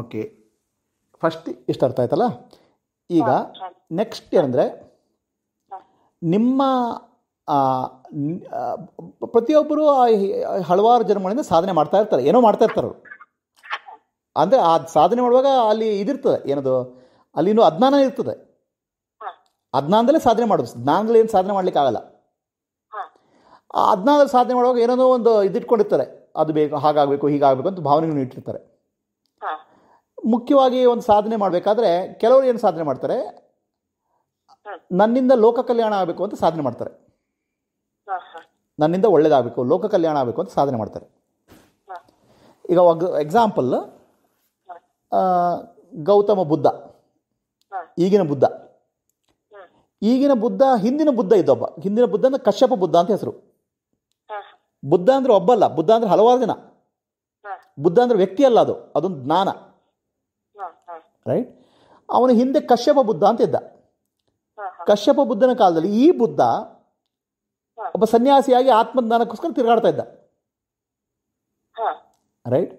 Okay first ಇಷ್ಟ ಅರ್ಥ ಆಯ್ತಲ್ಲ ಈಗ ನೆಕ್ಸ್ಟ್ ಏನಂದರೆ ನಿಮ್ಮ ಪ್ರತಿಯೊಬ್ಬರು ಹಲವಾರು ಜನ್ಮಗಳಿಂದ ಸಾಧನೆ ಮಾಡ್ತಾ ಇರ್ತಾರೆ ಏನೋ ಮಾಡ್ತಾ ಇರ್ತಾರೆ ಅವರು ಅಂದರೆ ಆ ಸಾಧನೆ ಮಾಡುವಾಗ ಅಲ್ಲಿ ಇದಿರ್ತದೆ ಏನದು ಅಲ್ಲಿ ಅಜ್ಞಾನ ಇರ್ತದೆ ಅಜ್ಞಾನದಲ್ಲೇ ಸಾಧನೆ ಮಾಡೋದು ಜ್ಞಾನದಲ್ಲಿ ಏನು ಸಾಧನೆ ಆಗಲ್ಲ ಆ ಅಜ್ಞಾನದಲ್ಲಿ ಸಾಧನೆ ಮಾಡುವಾಗ ಏನೋ ಒಂದು ಇದಿಟ್ಕೊಂಡಿರ್ತಾರೆ ಅದು ಬೇಕು ಹಾಗಾಗಬೇಕು ಹೀಗಾಗಬೇಕು ಅಂತ ಭಾವನೆಗಳನ್ನ ಇಟ್ಟಿರ್ತಾರೆ ಮುಖ್ಯವಾಗಿ ಒಂದು ಸಾಧನೆ ಮಾಡಬೇಕಾದ್ರೆ ಕೆಲವರು ಏನು ಸಾಧನೆ ಮಾಡ್ತಾರೆ ನನ್ನಿಂದ ಲೋಕ ಕಲ್ಯಾಣ ಆಗಬೇಕು ಅಂತ ಸಾಧನೆ ಮಾಡ್ತಾರೆ ನನ್ನಿಂದ ಒಳ್ಳೇದಾಗಬೇಕು ಲೋಕ ಕಲ್ಯಾಣ ಆಗಬೇಕು ಅಂತ ಸಾಧನೆ ಮಾಡ್ತಾರೆ ಈಗ ಎಕ್ಸಾಂಪಲ್ ಗೌತಮ ಬುದ್ಧ ಈಗಿನ ಬುದ್ಧ ಈಗಿನ ಬುದ್ಧ ಹಿಂದಿನ ಬುದ್ಧ ಇದ್ದೊಬ್ಬ ಹಿಂದಿನ ಬುದ್ಧ ಅಂದ್ರೆ ಕಶ್ಯಪ ಬುದ್ಧ ಅಂತ ಹೆಸರು ಬುದ್ಧ ಅಂದ್ರೆ ಒಬ್ಬಲ್ಲ ಬುದ್ಧ ಅಂದ್ರೆ ಹಲವಾರು ಜನ ಬುದ್ಧ ಅಂದ್ರೆ ವ್ಯಕ್ತಿ ಅಲ್ಲ ಅದು ಅದೊಂದು ಜ್ಞಾನ ರೈಟ್ ಅವನ ಹಿಂದೆ ಕಶ್ಯಪ ಬುದ್ಧ ಅಂತ ಇದ್ದ ಕಶ್ಯಪ ಬುದ್ಧನ ಕಾಲದಲ್ಲಿ ಈ ಬುದ್ಧ ಒಬ್ಬ ಸನ್ಯಾಸಿಯಾಗಿ ಆತ್ಮಜ್ಞಾನಕ್ಕೋಸ್ಕರ ತಿರುಗಾಡ್ತಾ ಇದ್ದ ರೈಟ್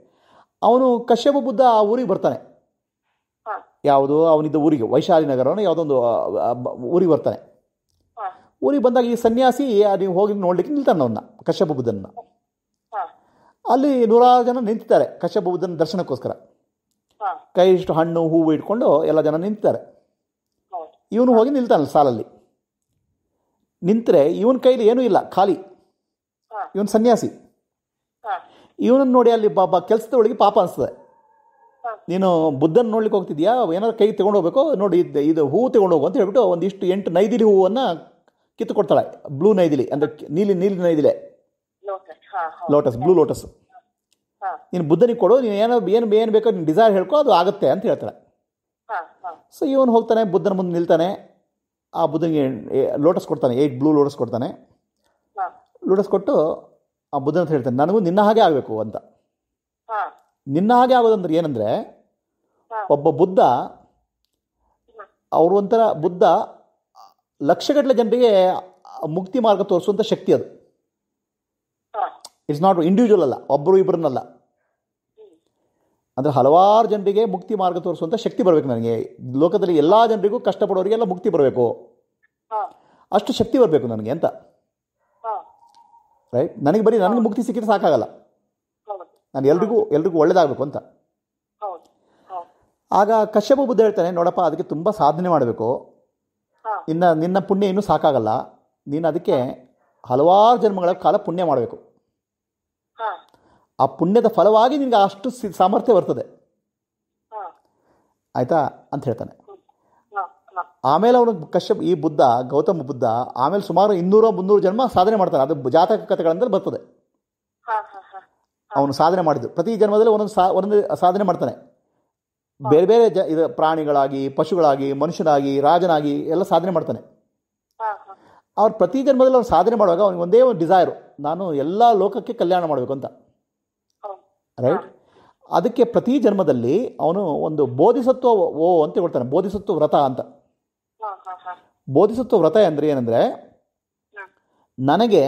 ಅವನು ಕಶ್ಯಪ ಬುದ್ಧ ಆ ಊರಿಗೆ ಬರ್ತಾನೆ ಯಾವುದು ಅವನಿದ್ದ ಊರಿಗೆ ವೈಶಾಲಿ ನಗರ ಯಾವುದೊಂದು ಊರಿಗೆ ಬರ್ತಾನೆ ಊರಿಗೆ ಬಂದಾಗ ಈ ಸನ್ಯಾಸಿ ನೀವು ಹೋಗಿ ನೋಡ್ಲಿಕ್ಕೆ ನಿಲ್ತಾನೆ ಅವನ್ನ ಕಶ್ಯಪ ಬುದ್ಧನ ಅಲ್ಲಿ ನೂರಾರು ಜನ ನಿಂತಿದ್ದಾರೆ ಕಶ್ಯಪ ಬುದ್ಧನ ದರ್ಶನಕ್ಕೋಸ್ಕರ ಕೈ ಇಷ್ಟು ಹಣ್ಣು ಹೂವು ಇಟ್ಕೊಂಡು ಎಲ್ಲ ಜನ ನಿಂತಾರೆ ಇವನು ಹೋಗಿ ನಿಲ್ತಾನಲ್ಲ ಸಾಲಲ್ಲಿ ನಿಂತರೆ ಇವನ ಕೈಲಿ ಏನೂ ಇಲ್ಲ ಖಾಲಿ ಇವನ್ ಸನ್ಯಾಸಿ ಇವನನ್ನು ನೋಡಿ ಅಲ್ಲಿ ಬಾಬಾ ಕೆಲಸದ ಒಳಗೆ ಪಾಪ ಅನಿಸ್ತದೆ ನೀನು ಬುದ್ಧನ ನೋಡ್ಲಿಕ್ಕೆ ಹೋಗ್ತಿದ್ಯಾ ಏನಾದ್ರು ಕೈ ತಗೊಂಡು ಹೋಗ್ಬೇಕು ನೋಡಿ ಇದು ಇದು ಹೂವು ತಗೊಂಡು ಹೋಗು ಅಂತ ಹೇಳ್ಬಿಟ್ಟು ಒಂದಿಷ್ಟು ಎಂಟು ನೈದಿಲಿ ಹೂವನ್ನು ಕಿತ್ತು ಕೊಡ್ತಾಳೆ ಬ್ಲೂ ನೈದಿಲಿ ಅಂದರೆ ನೀಲಿ ನೀಲಿ ನೈದಿಲೆ ಲೋಟಸ್ ಬ್ಲೂ ಲೋಟಸ್ ನೀನು ಬುದ್ಧನಿಗೆ ಕೊಡು ನೀನು ಏನೋ ಏನು ಏನು ಬೇಕೋ ನೀನು ಡಿಸೈರ್ ಹೇಳ್ಕೊ ಅದು ಆಗುತ್ತೆ ಅಂತ ಹೇಳ್ತಾಳೆ ಸೊ ಇವನು ಹೋಗ್ತಾನೆ ಬುದ್ಧನ ಮುಂದೆ ನಿಲ್ತಾನೆ ಆ ಬುದ್ಧನಿಗೆ ಲೋಟಸ್ ಕೊಡ್ತಾನೆ ಏಯ್ಟ್ ಬ್ಲೂ ಲೋಟಸ್ ಕೊಡ್ತಾನೆ ಲೋಟಸ್ ಕೊಟ್ಟು ಆ ಬುದ್ಧನ ಅಂತ ಹೇಳ್ತಾನೆ ನನಗೂ ನಿನ್ನ ಹಾಗೆ ಆಗಬೇಕು ಅಂತ ನಿನ್ನ ಹಾಗೆ ಆಗೋದಂದ್ರೆ ಏನಂದರೆ ಒಬ್ಬ ಬುದ್ಧ ಅವರು ಒಂಥರ ಬುದ್ಧ ಲಕ್ಷಗಟ್ಟಲೆ ಜನರಿಗೆ ಮುಕ್ತಿ ಮಾರ್ಗ ತೋರಿಸುವಂಥ ಶಕ್ತಿ ಅದು ಇಟ್ಸ್ ನಾಟ್ ಇಂಡಿವಿಜುವಲ್ ಅಲ್ಲ ಒಬ್ಬರು ಇಬ್ಬರನ್ನಲ್ಲ ಅಂದರೆ ಹಲವಾರು ಜನರಿಗೆ ಮುಕ್ತಿ ಮಾರ್ಗ ತೋರಿಸುವಂಥ ಶಕ್ತಿ ಬರಬೇಕು ನನಗೆ ಲೋಕದಲ್ಲಿ ಎಲ್ಲ ಜನರಿಗೂ ಕಷ್ಟಪಡೋರಿಗೆಲ್ಲ ಮುಕ್ತಿ ಬರಬೇಕು ಅಷ್ಟು ಶಕ್ತಿ ಬರಬೇಕು ನನಗೆ ಅಂತ ರೈಟ್ ನನಗೆ ಬರೀ ನನಗೆ ಮುಕ್ತಿ ಸಿಕ್ಕಿದ್ರೆ ಸಾಕಾಗಲ್ಲ ನಾನು ಎಲ್ರಿಗೂ ಎಲ್ರಿಗೂ ಒಳ್ಳೇದಾಗಬೇಕು ಅಂತ ಆಗ ಕಶ್ಯಪ ಬುದ್ಧ ಹೇಳ್ತಾನೆ ನೋಡಪ್ಪ ಅದಕ್ಕೆ ತುಂಬ ಸಾಧನೆ ಮಾಡಬೇಕು ನಿನ್ನ ನಿನ್ನ ಪುಣ್ಯ ಇನ್ನೂ ಸಾಕಾಗಲ್ಲ ನೀನು ಅದಕ್ಕೆ ಹಲವಾರು ಜನ್ಮಗಳ ಕಾಲ ಪುಣ್ಯ ಮಾಡಬೇಕು ಆ ಪುಣ್ಯದ ಫಲವಾಗಿ ನಿನಗೆ ಅಷ್ಟು ಸಾಮರ್ಥ್ಯ ಬರ್ತದೆ ಆಯಿತಾ ಅಂತ ಹೇಳ್ತಾನೆ ಆಮೇಲೆ ಅವನು ಕಶ್ಯಪ್ ಈ ಬುದ್ಧ ಗೌತಮ ಬುದ್ಧ ಆಮೇಲೆ ಸುಮಾರು ಇನ್ನೂರ ಮುನ್ನೂರು ಜನ್ಮ ಸಾಧನೆ ಮಾಡ್ತಾನೆ ಅದು ಜಾತಕ ಕಥೆಗಳಿಂದ ಬರ್ತದೆ ಅವನು ಸಾಧನೆ ಮಾಡಿದ್ದು ಪ್ರತಿ ಜನ್ಮದಲ್ಲಿ ಒಂದೊಂದು ಸಾ ಒಂದೊಂದು ಸಾಧನೆ ಮಾಡ್ತಾನೆ ಬೇರೆ ಬೇರೆ ಜ ಇದು ಪ್ರಾಣಿಗಳಾಗಿ ಪಶುಗಳಾಗಿ ಮನುಷ್ಯನಾಗಿ ರಾಜನಾಗಿ ಎಲ್ಲ ಸಾಧನೆ ಮಾಡ್ತಾನೆ ಅವ್ರು ಪ್ರತಿ ಜನ್ಮದಲ್ಲಿ ಅವ್ರು ಸಾಧನೆ ಮಾಡುವಾಗ ಅವ್ನಿಗೆ ಒಂದೇ ಒಂದು ಡಿಸೈರು ನಾನು ಎಲ್ಲ ಲೋಕಕ್ಕೆ ಕಲ್ಯಾಣ ಮಾಡಬೇಕು ಅಂತ ರೈಟ್ ಅದಕ್ಕೆ ಪ್ರತಿ ಜನ್ಮದಲ್ಲಿ ಅವನು ಒಂದು ಬೋಧಿಸತ್ವ ಓ ಅಂತ ಹೇಳ್ತಾನೆ ಬೋಧಿಸತ್ವ ವ್ರತ ಅಂತ ಬೋಧಿಸತ್ವ ವ್ರತ ಅಂದ್ರೆ ಏನಂದರೆ ನನಗೆ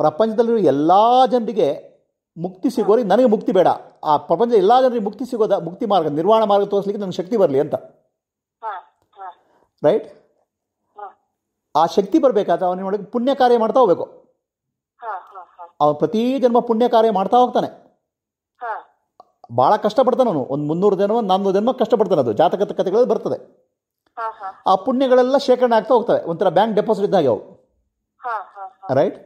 ಪ್ರಪಂಚದಲ್ಲಿರುವ ಎಲ್ಲ ಜನರಿಗೆ ಮುಕ್ತಿ ಸಿಗೋರಿ ನನಗೆ ಮುಕ್ತಿ ಬೇಡ ಆ ಪ್ರಪಂಚ ಎಲ್ಲ ಜನರಿಗೆ ಮುಕ್ತಿ ಸಿಗೋದ ಮುಕ್ತಿ ಮಾರ್ಗ ನಿರ್ವಾಣ ಮಾರ್ಗ ತೋರಿಸ್ಲಿಕ್ಕೆ ನನಗೆ ಶಕ್ತಿ ಬರಲಿ ಅಂತ ರೈಟ್ ಆ ಶಕ್ತಿ ಬರಬೇಕಾದ್ರೆ ಅವನಿಗೆ ಪುಣ್ಯ ಕಾರ್ಯ ಮಾಡ್ತಾ ಹೋಗ್ಬೇಕು ಅವನು ಪ್ರತಿ ಜನ್ಮ ಪುಣ್ಯ ಕಾರ್ಯ ಮಾಡ್ತಾ ಹೋಗ್ತಾನೆ ಭಾಳ ಕಷ್ಟಪಡ್ತಾನೆ ಅವನು ಒಂದು ಮುನ್ನೂರು ಜನ್ಮ ನಾನ್ನೂರು ಜನ್ಮ ಕಷ್ಟಪಡ್ತಾನೆ ಅದು ಜಾತಕ ಕಥೆಗಳಲ್ಲಿ ಬರ್ತದೆ ಆ ಪುಣ್ಯಗಳೆಲ್ಲ ಶೇಖರಣೆ ಆಗ್ತಾ ಹೋಗ್ತವೆ ಒಂಥರ ಬ್ಯಾಂಕ್ ಡೆಪಾಸಿಟ್ ಇದ್ದಾಗ ಅವು ರೈಟ್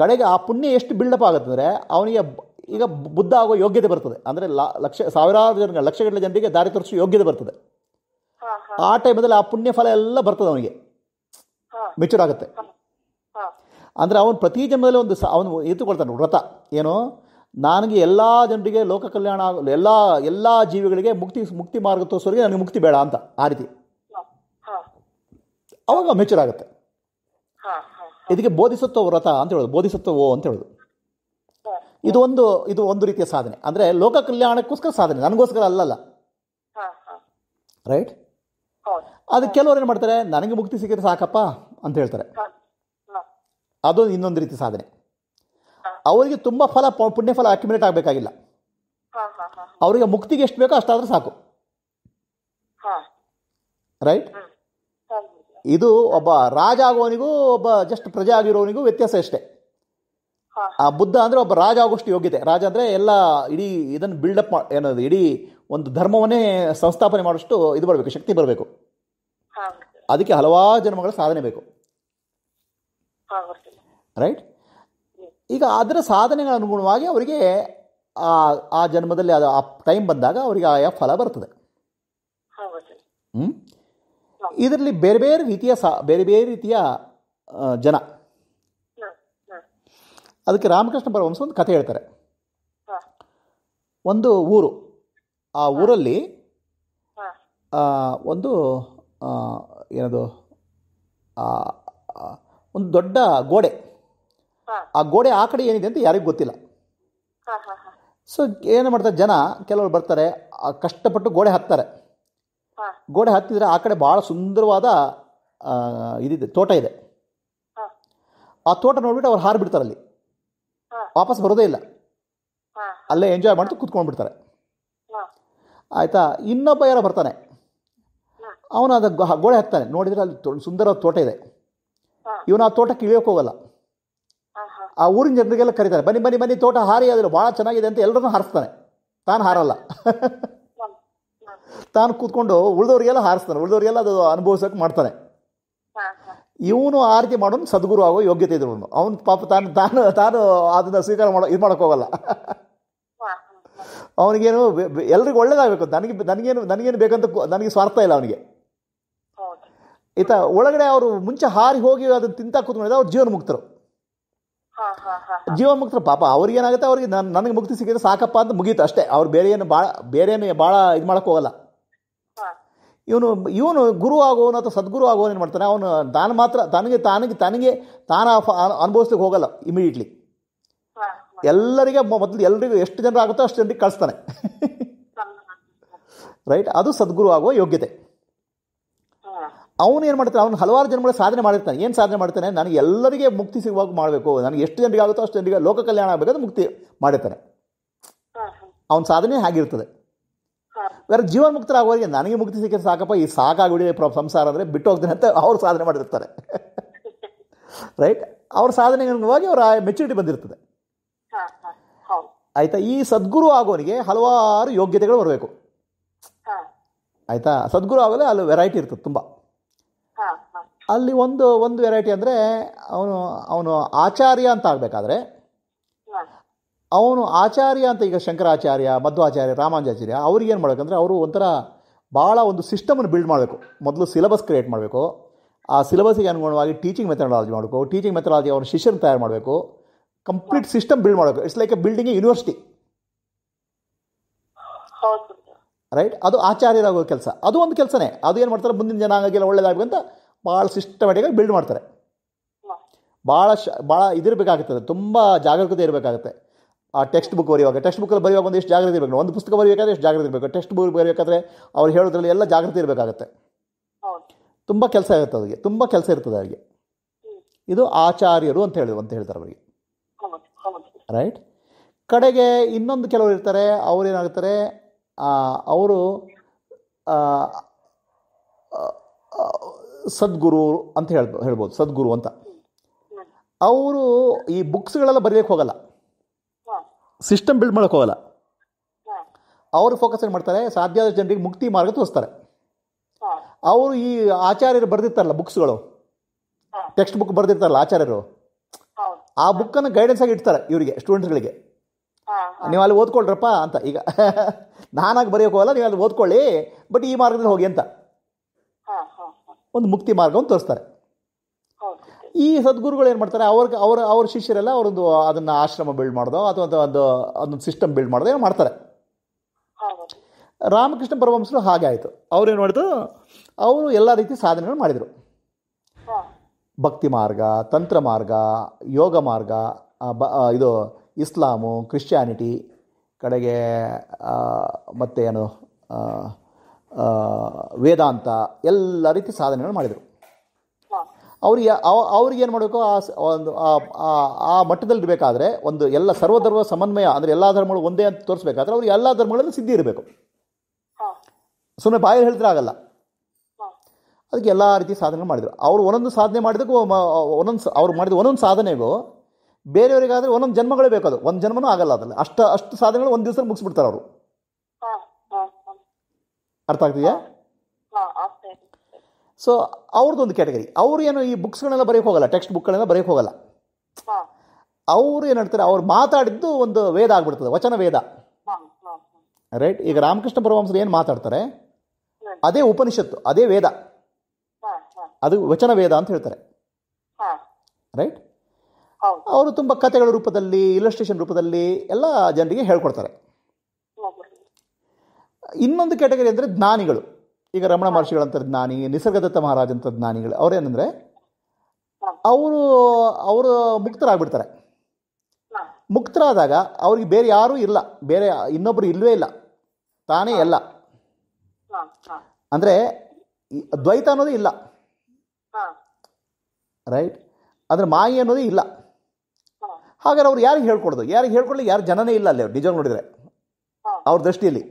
ಕಡೆಗೆ ಆ ಪುಣ್ಯ ಎಷ್ಟು ಬಿಲ್ಡಪ್ ಆಗುತ್ತೆ ಅಂದರೆ ಅವನಿಗೆ ಈಗ ಬುದ್ಧ ಆಗೋ ಯೋಗ್ಯತೆ ಬರ್ತದೆ ಅಂದರೆ ಲಕ್ಷ ಸಾವಿರಾರು ಜನ ಲಕ್ಷಗಟ್ಟಲೆ ಜನರಿಗೆ ದಾರಿ ತೋರಿಸೋ ಯೋಗ್ಯತೆ ಬರ್ತದೆ ಆ ಟೈಮಲ್ಲಿ ಆ ಪುಣ್ಯ ಫಲ ಎಲ್ಲ ಬರ್ತದೆ ಅವನಿಗೆ ಮೆಚೂರ್ ಆಗುತ್ತೆ ಅಂದರೆ ಅವನು ಪ್ರತಿ ಜನ್ಮದಲ್ಲಿ ಒಂದು ಅವನು ಎತ್ತುಕೊಳ್ತಾನೆ ವ್ರತ ಏನು ನನಗೆ ಎಲ್ಲ ಜನರಿಗೆ ಲೋಕ ಕಲ್ಯಾಣ ಆಗಲು ಎಲ್ಲ ಎಲ್ಲ ಜೀವಿಗಳಿಗೆ ಮುಕ್ತಿ ಮುಕ್ತಿ ಮಾರ್ಗ ತೋರಿಸೋರಿಗೆ ನನಗೆ ಮುಕ್ತಿ ಬೇಡ ಅಂತ ಆ ರೀತಿ ಅವಾಗ ಮೆಚೂರ್ ಆಗುತ್ತೆ ಇದಕ್ಕೆ ಬೋಧಿಸತ್ವ ವ್ರತ ಅಂತ ಹೇಳೋದು ಓ ಅಂತ ಹೇಳೋದು ಇದು ಒಂದು ಇದು ಒಂದು ರೀತಿಯ ಸಾಧನೆ ಅಂದರೆ ಲೋಕ ಕಲ್ಯಾಣಕ್ಕೋಸ್ಕರ ಸಾಧನೆ ನನಗೋಸ್ಕರ ಅಲ್ಲಲ್ಲ ರೈಟ್ ಅದು ಕೆಲವರು ಏನು ಮಾಡ್ತಾರೆ ನನಗೆ ಮುಕ್ತಿ ಸಿಕ್ಕಿದ್ರೆ ಸಾಕಪ್ಪ ಅಂತ ಹೇಳ್ತಾರೆ ಅದು ಇನ್ನೊಂದು ರೀತಿ ಸಾಧನೆ ಅವರಿಗೆ ತುಂಬ ಫಲ ಪುಣ್ಯಫಲ ಅಕ್ಯುಮಿಲೇಟ್ ಆಗಬೇಕಾಗಿಲ್ಲ ಅವರಿಗೆ ಮುಕ್ತಿಗೆ ಎಷ್ಟು ಬೇಕೋ ಅಷ್ಟಾದರೂ ಸಾಕು ರೈಟ್ ಇದು ಒಬ್ಬ ರಾಜ ಆಗುವವನಿಗೂ ಒಬ್ಬ ಜಸ್ಟ್ ಪ್ರಜೆ ಆಗಿರೋವನಿಗೂ ವ್ಯತ್ಯಾಸ ಅಷ್ಟೇ ಆ ಬುದ್ಧ ಅಂದರೆ ಒಬ್ಬ ರಾಜ ಆಗೋಷ್ಟು ಯೋಗ್ಯತೆ ರಾಜ ಅಂದರೆ ಎಲ್ಲ ಇಡೀ ಇದನ್ನು ಬಿಲ್ಡಪ್ ಏನದು ಇಡೀ ಒಂದು ಧರ್ಮವನ್ನೇ ಸಂಸ್ಥಾಪನೆ ಮಾಡೋಷ್ಟು ಇದು ಬರಬೇಕು ಶಕ್ತಿ ಬರಬೇಕು ಅದಕ್ಕೆ ಹಲವಾರು ಜನ್ಮಗಳ ಸಾಧನೆ ಬೇಕು ರೈಟ್ ಈಗ ಅದರ ಸಾಧನೆಗಳ ಅನುಗುಣವಾಗಿ ಅವರಿಗೆ ಆ ಆ ಜನ್ಮದಲ್ಲಿ ಅದು ಆ ಟೈಮ್ ಬಂದಾಗ ಅವರಿಗೆ ಆಯಾ ಫಲ ಬರ್ತದೆ ಹ್ಞೂ ಇದರಲ್ಲಿ ಬೇರೆ ಬೇರೆ ರೀತಿಯ ಸಾ ಬೇರೆ ಬೇರೆ ರೀತಿಯ ಜನ ಅದಕ್ಕೆ ರಾಮಕೃಷ್ಣ ಪರಮಹಂಸ ಒಂದು ಕಥೆ ಹೇಳ್ತಾರೆ ಒಂದು ಊರು ಆ ಊರಲ್ಲಿ ಒಂದು ಏನದು ಒಂದು ದೊಡ್ಡ ಗೋಡೆ ಆ ಗೋಡೆ ಆ ಕಡೆ ಏನಿದೆ ಅಂತ ಯಾರಿಗೂ ಗೊತ್ತಿಲ್ಲ ಸೊ ಏನು ಮಾಡ್ತಾರೆ ಜನ ಕೆಲವರು ಬರ್ತಾರೆ ಕಷ್ಟಪಟ್ಟು ಗೋಡೆ ಹತ್ತಾರೆ ಗೋಡೆ ಹತ್ತಿದ್ರೆ ಆ ಕಡೆ ಭಾಳ ಸುಂದರವಾದ ಇದಿದೆ ತೋಟ ಇದೆ ಆ ತೋಟ ನೋಡಿಬಿಟ್ಟು ಅವ್ರು ಹಾರುಬಿಡ್ತಾರೆ ಬಿಡ್ತಾರೆ ಅಲ್ಲಿ ವಾಪಸ್ ಬರೋದೇ ಇಲ್ಲ ಅಲ್ಲೇ ಎಂಜಾಯ್ ಮಾಡ್ತು ಬಿಡ್ತಾರೆ ಆಯಿತಾ ಇನ್ನೊಬ್ಬ ಯಾರೋ ಬರ್ತಾನೆ ಅವನು ಅದ ಗೋಡೆ ಹತ್ತಾನೆ ನೋಡಿದರೆ ಅಲ್ಲಿ ಸುಂದರವಾದ ತೋಟ ಇದೆ ಇವನು ಆ ತೋಟಕ್ಕೆ ಇಳಿಯೋಕೆ ಹೋಗಲ್ಲ ಆ ಊರಿನ ಜನರಿಗೆಲ್ಲ ಕರೀತಾರೆ ಬನ್ನಿ ಬನ್ನಿ ಬನ್ನಿ ತೋಟ ಹಾರಿ ಆದ್ರೆ ಭಾಳ ಚೆನ್ನಾಗಿದೆ ಅಂತ ಎಲ್ಲರೂ ಹಾರಿಸ್ತಾನೆ ತಾನು ಹಾರಲ್ಲ ತಾನು ಕೂತ್ಕೊಂಡು ಉಳಿದವರಿಗೆಲ್ಲ ಹಾರಿಸ್ತಾನೆ ಉಳಿದವರಿಗೆಲ್ಲ ಅದು ಅನುಭವಿಸೋಕೆ ಮಾಡ್ತಾನೆ ಇವನು ಆ ರೀತಿ ಮಾಡೋನು ಸದ್ಗುರು ಆಗೋ ಯೋಗ್ಯತೆ ಇದ್ರು ಅವನು ಪಾಪ ತಾನು ತಾನು ತಾನು ಅದನ್ನು ಸ್ವೀಕಾರ ಮಾಡೋ ಇದು ಮಾಡೋಕ್ಕೋಗಲ್ಲ ಅವನಿಗೇನು ಎಲ್ರಿಗೂ ಒಳ್ಳೇದಾಗಬೇಕು ನನಗೆ ನನಗೇನು ನನಗೇನು ಬೇಕಂತ ನನಗೆ ಸ್ವಾರ್ಥ ಇಲ್ಲ ಅವನಿಗೆ ಈತ ಒಳಗಡೆ ಅವರು ಮುಂಚೆ ಹಾರಿ ಹೋಗಿ ಅದನ್ನು ತಿಂತಾ ಕೂತ್ಕೊಂಡಿದ್ದ ಅವ್ರು ಜೀವನ ಮುಕ್ತರು ಜೀವ ಮುಕ್ತರು ಪಾಪ ಅವ್ರಿಗೆ ಏನಾಗುತ್ತೆ ಅವ್ರಿಗೆ ನನಗೆ ಮುಕ್ತಿ ಸಿಕ್ಕಿದ್ರೆ ಸಾಕಪ್ಪ ಅಂತ ಮುಗೀತು ಅಷ್ಟೇ ಅವ್ರು ಬೇರೆ ಏನು ಭಾಳ ಬೇರೆ ಭಾಳ ಇದು ಮಾಡಕ್ಕೆ ಹೋಗಲ್ಲ ಇವನು ಇವನು ಗುರು ಆಗೋನು ಅಥವಾ ಸದ್ಗುರು ಆಗೋನು ಏನು ಮಾಡ್ತಾನೆ ಅವನು ತಾನು ಮಾತ್ರ ತನಗೆ ತಾನಿಗೆ ತನಗೆ ತಾನ ಅನುಭವಿಸ್ಲಿಕ್ಕೆ ಹೋಗಲ್ಲ ಇಮಿಡಿಯೇಟ್ಲಿ ಎಲ್ಲರಿಗೆ ಮೊದಲು ಎಲ್ರಿಗೂ ಎಷ್ಟು ಆಗುತ್ತೋ ಅಷ್ಟು ಜನರಿಗೆ ಕಳಿಸ್ತಾನೆ ರೈಟ್ ಅದು ಸದ್ಗುರು ಆಗುವ ಯೋಗ್ಯತೆ ಅವನು ಏನು ಮಾಡ್ತಾನೆ ಅವನು ಹಲವಾರು ಜನಗಳ ಸಾಧನೆ ಮಾಡಿರ್ತಾನೆ ಏನು ಸಾಧನೆ ಮಾಡ್ತಾನೆ ನಾನು ಎಲ್ಲರಿಗೆ ಮುಕ್ತಿ ಸಿಗುವಾಗ ಮಾಡಬೇಕು ನನಗೆ ಎಷ್ಟು ಜನರಿಗೆ ಆಗುತ್ತೋ ಅಷ್ಟು ಜನರಿಗೆ ಲೋಕ ಕಲ್ಯಾಣ ಆಗಬೇಕಾದ್ರೆ ಮುಕ್ತಿ ಮಾಡಿರ್ತಾನೆ ಅವನ ಸಾಧನೆ ಆಗಿರ್ತದೆ ಬೇರೆ ಮುಕ್ತರಾಗುವವರಿಗೆ ನನಗೆ ಮುಕ್ತಿ ಸಿಕ್ಕಿದ್ರೆ ಸಾಕಪ್ಪ ಈ ಸಾಕಾಗ್ಬಿಡಿದೆ ಪ್ರ ಸಂಸಾರ ಅಂದರೆ ಬಿಟ್ಟು ಹೋಗ್ತಾನೆ ಅಂತ ಅವ್ರು ಸಾಧನೆ ಮಾಡಿರ್ತಾರೆ ರೈಟ್ ಅವ್ರ ಸಾಧನೆಗಳಿಗಾಗಿ ಅವರ ಮೆಚುರಿಟಿ ಬಂದಿರ್ತದೆ ಆಯಿತಾ ಈ ಸದ್ಗುರು ಆಗೋನಿಗೆ ಹಲವಾರು ಯೋಗ್ಯತೆಗಳು ಬರಬೇಕು ಆಯಿತಾ ಸದ್ಗುರು ಆಗೋದೇ ಅಲ್ಲಿ ವೆರೈಟಿ ಇರ್ತದೆ ತುಂಬ ಅಲ್ಲಿ ಒಂದು ಒಂದು ವೆರೈಟಿ ಅಂದರೆ ಅವನು ಅವನು ಆಚಾರ್ಯ ಅಂತ ಆಗಬೇಕಾದ್ರೆ ಅವನು ಆಚಾರ್ಯ ಅಂತ ಈಗ ಶಂಕರಾಚಾರ್ಯ ಮಧ್ವಾಚಾರ್ಯ ರಾಮಾನುಜಾಚಾರ್ಯ ಅವ್ರಿಗೇನು ಮಾಡಬೇಕಂದ್ರೆ ಅವರು ಒಂಥರ ಭಾಳ ಒಂದು ಸಿಸ್ಟಮನ್ನು ಬಿಲ್ಡ್ ಮಾಡಬೇಕು ಮೊದಲು ಸಿಲಬಸ್ ಕ್ರಿಯೇಟ್ ಮಾಡಬೇಕು ಆ ಸಿಲೆಬಸ್ಗೆ ಅನುಗುಣವಾಗಿ ಟೀಚಿಂಗ್ ಮೆಥಡಾಲಜಿ ಮಾಡಬೇಕು ಟೀಚಿಂಗ್ ಮೆಥಡಾಲಜಿ ಅವನ ಶಿಷ್ಯನ ತಯಾರು ಮಾಡಬೇಕು ಕಂಪ್ಲೀಟ್ ಸಿಸ್ಟಮ್ ಬಿಲ್ಡ್ ಮಾಡಬೇಕು it's like a building a university right ಅದು ಆಚಾರ್ಯರಾಗೋ ಕೆಲಸ ಅದು ಒಂದು ಕೆಲಸನೇ ಅದು ಏನು ಮಾಡ್ತಾರೆ ಮುಂದಿನ ಜನಾಂಗಕ್ಕೆಲ್ಲ ಅಂತ ಭಾಳ ಸಿಸ್ಟಮೆಟಿಕಾಗಿ ಬಿಲ್ಡ್ ಮಾಡ್ತಾರೆ ಭಾಳ ಶ ಭಾಳ ಇದಿರಬೇಕಾಗುತ್ತದೆ ತುಂಬ ಜಾಗರೂಕತೆ ಇರಬೇಕಾಗುತ್ತೆ ಆ ಟೆಕ್ಸ್ಟ್ ಬುಕ್ ಬರೆಯುವಾಗ ಟೆಕ್ಸ್ಟ್ ಬುಕ್ಕಲ್ಲಿ ಬರೆಯುವಾಗ ಒಂದು ಎಷ್ಟು ಜಾಗ್ರತೆ ಇರಬೇಕು ಒಂದು ಪುಸ್ತಕ ಬರೆಯಬೇಕಾದ್ರೆ ಎಷ್ಟು ಜಾಗ್ರತೆ ಇರಬೇಕು ಟೆಕ್ಸ್ಟ್ ಬುಕ್ ಬರೆಯಬೇಕಾದ್ರೆ ಅವ್ರು ಹೇಳೋದ್ರಲ್ಲಿ ಎಲ್ಲ ಜಾಗ್ರತೆ ಇರಬೇಕಾಗುತ್ತೆ ತುಂಬ ಕೆಲಸ ಇರುತ್ತೆ ಅವರಿಗೆ ತುಂಬ ಕೆಲಸ ಇರ್ತದೆ ಅವರಿಗೆ ಇದು ಆಚಾರ್ಯರು ಅಂತ ಹೇಳಿದ್ರು ಅಂತ ಹೇಳ್ತಾರೆ ಅವರಿಗೆ ರೈಟ್ ಕಡೆಗೆ ಇನ್ನೊಂದು ಕೆಲವರು ಇರ್ತಾರೆ ಅವ್ರು ಏನಾಗ್ತಾರೆ ಅವರು ಸದ್ಗುರು ಅಂತ ಹೇಳ್ಬೋದು ಹೇಳ್ಬೋದು ಸದ್ಗುರು ಅಂತ ಅವರು ಈ ಬುಕ್ಸ್ಗಳೆಲ್ಲ ಬರೆಯಕ್ಕೆ ಹೋಗಲ್ಲ ಸಿಸ್ಟಮ್ ಬಿಲ್ಡ್ ಮಾಡೋಕೆ ಹೋಗಲ್ಲ ಅವರು ಫೋಕಸ್ ಏನು ಮಾಡ್ತಾರೆ ಸಾಧ್ಯ ಆದ ಜನರಿಗೆ ಮುಕ್ತಿ ಮಾರ್ಗ ತೋರಿಸ್ತಾರೆ ಅವರು ಈ ಆಚಾರ್ಯರು ಬರೆದಿರ್ತಾರಲ್ಲ ಬುಕ್ಸ್ಗಳು ಟೆಕ್ಸ್ಟ್ ಬುಕ್ ಬರೆದಿರ್ತಾರಲ್ಲ ಆಚಾರ್ಯರು ಆ ಬುಕ್ಕನ್ನು ಗೈಡೆನ್ಸ್ ಆಗಿ ಇಡ್ತಾರೆ ಇವರಿಗೆ ಸ್ಟೂಡೆಂಟ್ಸ್ಗಳಿಗೆ ನೀವು ಅಲ್ಲಿ ಓದ್ಕೊಳ್ರಪ್ಪ ಅಂತ ಈಗ ನಾನಾಗಿ ಹೋಗಲ್ಲ ನೀವು ಅಲ್ಲಿ ಓದ್ಕೊಳ್ಳಿ ಬಟ್ ಈ ಮಾರ್ಗದಲ್ಲಿ ಹೋಗಿ ಅಂತ ಒಂದು ಮುಕ್ತಿ ಮಾರ್ಗವನ್ನು ತೋರಿಸ್ತಾರೆ ಈ ಸದ್ಗುರುಗಳು ಏನು ಮಾಡ್ತಾರೆ ಅವ್ರಿಗೆ ಅವರ ಅವ್ರ ಶಿಷ್ಯರೆಲ್ಲ ಅವರೊಂದು ಅದನ್ನು ಆಶ್ರಮ ಬಿಲ್ಡ್ ಮಾಡೋದು ಅಥವಾ ಒಂದು ಅದೊಂದು ಸಿಸ್ಟಮ್ ಬಿಲ್ಡ್ ಮಾಡೋದು ಏನು ಮಾಡ್ತಾರೆ ರಾಮಕೃಷ್ಣ ಪರಮಹಂಸರು ಹಾಗೆ ಆಯಿತು ಏನು ಮಾಡಿದ್ರು ಅವರು ಎಲ್ಲ ರೀತಿ ಸಾಧನೆಗಳು ಮಾಡಿದರು ಭಕ್ತಿ ಮಾರ್ಗ ತಂತ್ರ ಮಾರ್ಗ ಯೋಗ ಮಾರ್ಗ ಬ ಇದು ಇಸ್ಲಾಮು ಕ್ರಿಶ್ಚಿಯಾನಿಟಿ ಕಡೆಗೆ ಮತ್ತೆ ಏನು ವೇದಾಂತ ಎಲ್ಲ ರೀತಿ ಸಾಧನೆಗಳು ಮಾಡಿದರು ಅವ್ರಿಗೆ ಅವ್ರಿಗೆ ಏನು ಮಾಡಬೇಕು ಆ ಒಂದು ಆ ಇರಬೇಕಾದ್ರೆ ಒಂದು ಎಲ್ಲ ಸರ್ವಧರ್ಮ ಸಮನ್ವಯ ಅಂದರೆ ಎಲ್ಲ ಧರ್ಮಗಳು ಒಂದೇ ಅಂತ ತೋರಿಸ್ಬೇಕಾದ್ರೆ ಅವ್ರಿಗೆ ಎಲ್ಲ ಧರ್ಮಗಳಲ್ಲಿ ಸಿದ್ಧಿ ಇರಬೇಕು ಸುಮ್ಮನೆ ಬಾಯಿ ಹೇಳಿದ್ರೆ ಆಗಲ್ಲ ಅದಕ್ಕೆ ಎಲ್ಲ ರೀತಿ ಸಾಧನೆ ಮಾಡಿದರು ಅವರು ಒಂದೊಂದು ಸಾಧನೆ ಮಾಡಿದಕ್ಕೂ ಒಂದೊಂದು ಅವ್ರು ಮಾಡಿದ ಒಂದೊಂದು ಸಾಧನೆಗೂ ಬೇರೆಯವರಿಗಾದರೆ ಒಂದೊಂದು ಜನ್ಮಗಳೇ ಬೇಕದು ಒಂದು ಜನ್ಮನೂ ಆಗಲ್ಲ ಅದಲ್ಲ ಅಷ್ಟು ಅಷ್ಟು ಸಾಧನೆಗಳು ಒಂದು ದಿವಸ ಮುಗಿಸ್ಬಿಡ್ತಾರೆ ಅವರು ಅರ್ಥ ಆಗ್ತಿದೆಯಾ ಸೊ ಒಂದು ಕ್ಯಾಟಗರಿ ಅವರು ಏನು ಈ ಬುಕ್ಸ್ಗಳನ್ನೆಲ್ಲ ಬರೆಯೋಕೆ ಹೋಗಲ್ಲ ಟೆಕ್ಸ್ಟ್ ಬುಕ್ಗಳೆಲ್ಲ ಬರೆಯೋಕೆ ಹೋಗಲ್ಲ ಅವರು ಏನು ಹೇಳ್ತಾರೆ ಅವ್ರು ಮಾತಾಡಿದ್ದು ಒಂದು ವೇದ ಆಗ್ಬಿಡ್ತದೆ ವಚನ ವೇದ ರೈಟ್ ಈಗ ರಾಮಕೃಷ್ಣ ಪರಮಹಂಸರು ಏನು ಮಾತಾಡ್ತಾರೆ ಅದೇ ಉಪನಿಷತ್ತು ಅದೇ ವೇದ ಅದು ವಚನ ವೇದ ಅಂತ ಹೇಳ್ತಾರೆ ರೈಟ್ ಅವರು ತುಂಬ ಕಥೆಗಳ ರೂಪದಲ್ಲಿ ಇಲ್ಲಸ್ಟ್ರೇಷನ್ ರೂಪದಲ್ಲಿ ಎಲ್ಲ ಜನರಿಗೆ ಹೇಳ್ಕೊಡ್ತಾರೆ ಇನ್ನೊಂದು ಕ್ಯಾಟಗರಿ ಅಂದರೆ ಜ್ಞಾನಿಗಳು ಈಗ ರಮಣ ಮಹರ್ಷಿಗಳಂಥ ಜ್ಞಾನಿ ನಿಸರ್ಗದತ್ತ ಅಂತ ಜ್ಞಾನಿಗಳು ಅವರೇನಂದ್ರೆ ಅವರು ಅವರು ಮುಕ್ತರಾಗ್ಬಿಡ್ತಾರೆ ಮುಕ್ತರಾದಾಗ ಅವ್ರಿಗೆ ಬೇರೆ ಯಾರೂ ಇಲ್ಲ ಬೇರೆ ಇನ್ನೊಬ್ಬರು ಇಲ್ಲವೇ ಇಲ್ಲ ತಾನೇ ಎಲ್ಲ ಅಂದರೆ ದ್ವೈತ ಅನ್ನೋದೇ ಇಲ್ಲ ರೈಟ್ ಅಂದರೆ ಮಾಯಿ ಅನ್ನೋದೇ ಇಲ್ಲ ಹಾಗಾದ್ರೆ ಅವ್ರು ಯಾರಿಗೆ ಹೇಳ್ಕೊಡೋದು ಯಾರಿಗೆ ಹೇಳ್ಕೊಡ್ಲಿ ಯಾರು ಜನನೇ ಇಲ್ಲ ಅಲ್ಲಿ ನಿಜ ನೋಡಿದರೆ ಅವ್ರ ದೃಷ್ಟಿಯಲ್ಲಿ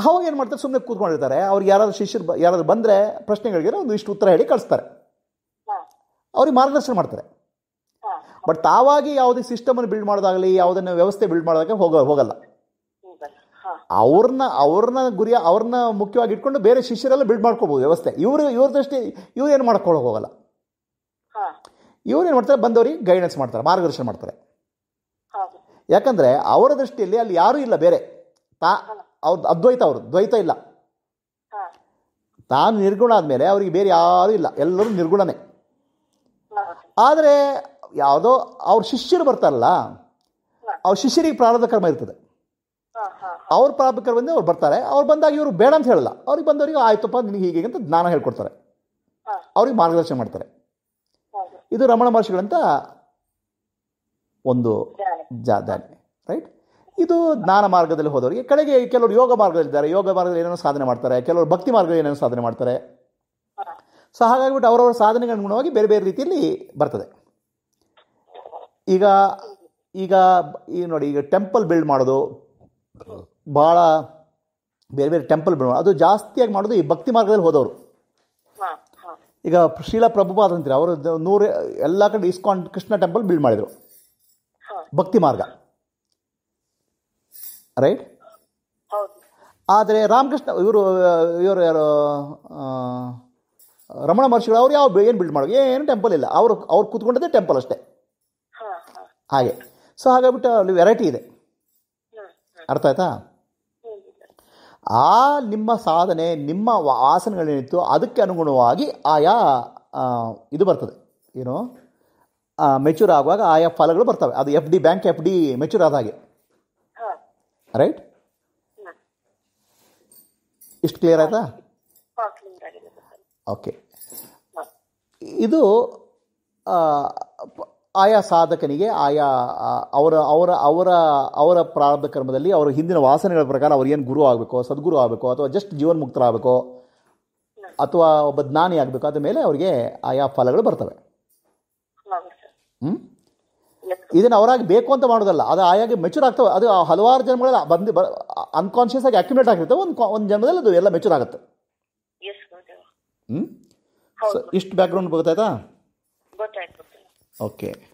ಅವಾಗ ಏನು ಮಾಡ್ತಾರೆ ಸುಮ್ಮನೆ ಕೂತ್ಕೊಂಡಿರ್ತಾರೆ ಅವ್ರಿಗೆ ಯಾರಾದ್ರೂ ಶಿಷ್ಯರು ಯಾರಾದರೂ ಬಂದರೆ ಪ್ರಶ್ನೆಗಳಿಗೆ ಒಂದು ಇಷ್ಟು ಉತ್ತರ ಹೇಳಿ ಕಳಿಸ್ತಾರೆ ಅವ್ರಿಗೆ ಮಾರ್ಗದರ್ಶನ ಮಾಡ್ತಾರೆ ಬಟ್ ತಾವಾಗಿ ಯಾವುದೇ ಸಿಸ್ಟಮನ್ನು ಬಿಲ್ಡ್ ಮಾಡೋದಾಗಲಿ ಯಾವುದನ್ನು ವ್ಯವಸ್ಥೆ ಬಿಲ್ಡ್ ಮಾಡೋದಕ್ಕೆ ಹೋಗ ಹೋಗಲ್ಲ ಅವ್ರನ್ನ ಅವ್ರನ್ನ ಗುರಿಯ ಅವ್ರನ್ನ ಮುಖ್ಯವಾಗಿ ಇಟ್ಕೊಂಡು ಬೇರೆ ಶಿಷ್ಯರೆಲ್ಲ ಬಿಲ್ಡ್ ಮಾಡ್ಕೋಬೋದು ವ್ಯವಸ್ಥೆ ಇವರು ಇವ್ರ ದೃಷ್ಟಿ ಇವ್ರು ಏನು ಮಾಡ್ಕೊಳ್ಳೋಕೆ ಹೋಗಲ್ಲ ಇವ್ರು ಏನು ಮಾಡ್ತಾರೆ ಬಂದವರಿಗೆ ಗೈಡೆನ್ಸ್ ಮಾಡ್ತಾರೆ ಮಾರ್ಗದರ್ಶನ ಮಾಡ್ತಾರೆ ಯಾಕಂದರೆ ಅವರ ದೃಷ್ಟಿಯಲ್ಲಿ ಅಲ್ಲಿ ಯಾರೂ ಇಲ್ಲ ಬೇರೆ ತಾ ಅವ್ರದ್ದು ಅದ್ವೈತ ಅವರು ದ್ವೈತ ಇಲ್ಲ ತಾನು ನಿರ್ಗುಣ ಆದ್ಮೇಲೆ ಅವರಿಗೆ ಬೇರೆ ಯಾರೂ ಇಲ್ಲ ಎಲ್ಲರೂ ನಿರ್ಗುಣನೇ ಆದರೆ ಯಾವುದೋ ಅವ್ರ ಶಿಷ್ಯರು ಬರ್ತಾರಲ್ಲ ಅವ್ರ ಶಿಷ್ಯರಿಗೆ ಪ್ರಾರಬ್ಧ ಕರ್ಮ ಇರ್ತದೆ ಅವ್ರ ಪ್ರಾರಬ್ಧ ಕರ್ಮದಿಂದ ಅವ್ರು ಬರ್ತಾರೆ ಅವ್ರು ಬಂದಾಗ ಇವರು ಬೇಡ ಅಂತ ಹೇಳಲ್ಲ ಅವ್ರಿಗೆ ಬಂದವರಿಗೆ ಆಯ್ತಪ್ಪ ನಿನಗೆ ಹೀಗೆ ಅಂತ ಜ್ಞಾನ ಹೇಳ್ಕೊಡ್ತಾರೆ ಅವ್ರಿಗೆ ಮಾರ್ಗದರ್ಶನ ಮಾಡ್ತಾರೆ ಇದು ರಮಣ ಮಹರ್ಷಿಗಳಂತ ಒಂದು ಜಾದಾನಿ ರೈಟ್ ಇದು ಜ್ಞಾನ ಮಾರ್ಗದಲ್ಲಿ ಹೋದವರಿಗೆ ಕಡೆಗೆ ಕೆಲವರು ಯೋಗ ಮಾರ್ಗದಲ್ಲಿದ್ದಾರೆ ಯೋಗ ಮಾರ್ಗದಲ್ಲಿ ಏನೇನೋ ಸಾಧನೆ ಮಾಡ್ತಾರೆ ಕೆಲವರು ಭಕ್ತಿ ಮಾರ್ಗದಲ್ಲಿ ಏನೇನೋ ಸಾಧನೆ ಮಾಡ್ತಾರೆ ಸೊ ಹಾಗಾಗಿಬಿಟ್ಟು ಅವರವರ ಸಾಧನೆಗೆ ಅನುಗುಣವಾಗಿ ಬೇರೆ ಬೇರೆ ರೀತಿಯಲ್ಲಿ ಬರ್ತದೆ ಈಗ ಈಗ ಈ ನೋಡಿ ಈಗ ಟೆಂಪಲ್ ಬಿಲ್ಡ್ ಮಾಡೋದು ಭಾಳ ಬೇರೆ ಬೇರೆ ಟೆಂಪಲ್ ಬಿಲ್ಡ್ ಅದು ಜಾಸ್ತಿಯಾಗಿ ಮಾಡೋದು ಈ ಭಕ್ತಿ ಮಾರ್ಗದಲ್ಲಿ ಹೋದವರು ಈಗ ಶ್ರೀಲಾ ಪ್ರಭುಪಾದ್ ಅವರು ನೂರು ಎಲ್ಲ ಕಡೆ ಇಸ್ಕಾನ್ ಕೃಷ್ಣ ಟೆಂಪಲ್ ಬಿಲ್ಡ್ ಮಾಡಿದರು ಭಕ್ತಿ ಮಾರ್ಗ ರೈಟ್ ಆದರೆ ರಾಮಕೃಷ್ಣ ಇವರು ಇವರು ಯಾರು ರಮಣ ಮಹರ್ಷಿಗಳು ಅವ್ರು ಯಾವ ಏನು ಬಿಲ್ಡ್ ಮಾಡೋದು ಏನು ಟೆಂಪಲ್ ಇಲ್ಲ ಅವರು ಅವ್ರು ಕೂತ್ಕೊಂಡದೇ ಟೆಂಪಲ್ ಅಷ್ಟೇ ಹಾಗೆ ಸೊ ಹಾಗಾಗ್ಬಿಟ್ಟು ಅಲ್ಲಿ ವೆರೈಟಿ ಇದೆ ಅರ್ಥ ಆಯ್ತಾ ಆ ನಿಮ್ಮ ಸಾಧನೆ ನಿಮ್ಮ ಆಸನಗಳೇನಿತ್ತು ಅದಕ್ಕೆ ಅನುಗುಣವಾಗಿ ಆಯಾ ಇದು ಬರ್ತದೆ ಏನು ಮೆಚೂರ್ ಆಗುವಾಗ ಆಯಾ ಫಲಗಳು ಬರ್ತವೆ ಅದು F D bank F D mature ಆದ ರೈಟ್ ಇಷ್ಟು ಕ್ಲಿಯರ್ ಆಯ್ತಾ ಓಕೆ ಇದು ಆಯಾ ಸಾಧಕನಿಗೆ ಆಯಾ ಅವರ ಅವರ ಅವರ ಅವರ ಪ್ರಾರಂಭ ಕ್ರಮದಲ್ಲಿ ಅವರ ಹಿಂದಿನ ವಾಸನೆಗಳ ಪ್ರಕಾರ ಅವ್ರು ಏನು ಗುರು ಆಗಬೇಕು ಸದ್ಗುರು ಆಗಬೇಕು ಅಥವಾ ಜಸ್ಟ್ ಜೀವನ್ಮುಕ್ತರಾಗಬೇಕೋ ಅಥವಾ ಒಬ್ಬ ಜ್ಞಾನಿ ಆಗಬೇಕು ಅದ ಮೇಲೆ ಅವರಿಗೆ ಆಯಾ ಫಲಗಳು ಬರ್ತವೆ ಹ್ಞೂ ಇದನ್ನು ಅವರಾಗಿ ಬೇಕು ಅಂತ ಮಾಡೋದಲ್ಲ ಅದು ಆಯಾಗೆ ಮೆಚೂರ್ ಆಗ್ತವೆ ಅದು ಹಲವಾರು ಜನ್ಮಗಳಲ್ಲಿ ಬಂದು ಅನ್ಕಾನ್ಷಿಯಸ್ ಆಗಿ ಅಕ್ಯುಮೇಟ್ ಆಗಿರ್ತವೆ ಒಂದು ಒಂದು ಜನ್ಮದಲ್ಲಿ ಅದು ಎಲ್ಲ ಮೆಚೂರ್ ಆಗುತ್ತೆ ಹ್ಞೂ ಇಷ್ಟು ಬ್ಯಾಕ್ಗ್ರೌಂಡ್ ಗೊತ್ತಾಯ್ತಾ ಗೊತ್ತಾಯ್ತು Okay.